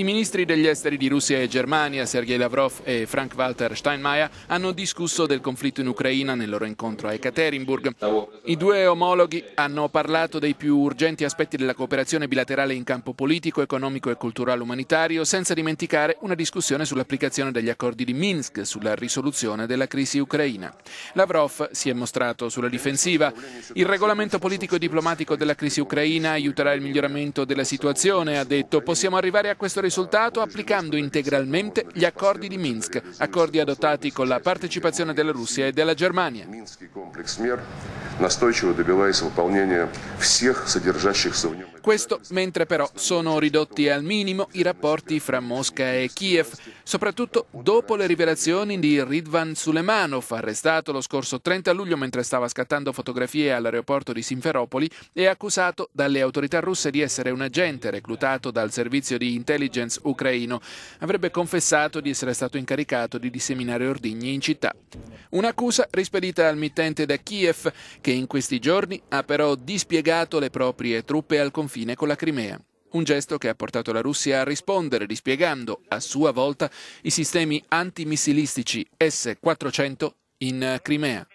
I ministri degli esteri di Russia e Germania, Sergei Lavrov e Frank-Walter Steinmeier, hanno discusso del conflitto in Ucraina nel loro incontro a Ekaterinburg. I due omologhi hanno parlato dei più urgenti aspetti della cooperazione bilaterale in campo politico, economico e culturale umanitario, senza dimenticare una discussione sull'applicazione degli accordi di Minsk sulla risoluzione della crisi ucraina. Lavrov si è mostrato sulla difensiva. Il regolamento politico e diplomatico della crisi ucraina aiuterà il miglioramento della situazione, ha detto. Possiamo arrivare a questo risultato risultato applicando integralmente gli accordi di Minsk, accordi adottati con la partecipazione della Russia e della Germania. настойчиво добиваясь выполнения всех содержащихся в нем questo mentre però sono ridotti al minimo i rapporti fra Mosca e Kiev, soprattutto dopo le rivelazioni di Ridvan Sulemanov, arrestato lo scorso 30 luglio mentre stava scattando fotografie all'aeroporto di Simferopoli e accusato dalle autorità russe di essere un agente reclutato dal servizio di intelligence ucraino. Avrebbe confessato di essere stato incaricato di disseminare ordigni in città. Un'accusa rispedita al mittente da Kiev, che in questi giorni ha però dispiegato le proprie truppe al confine con la Crimea. Un gesto che ha portato la Russia a rispondere dispiegando a sua volta i sistemi antimissilistici S-400 in Crimea.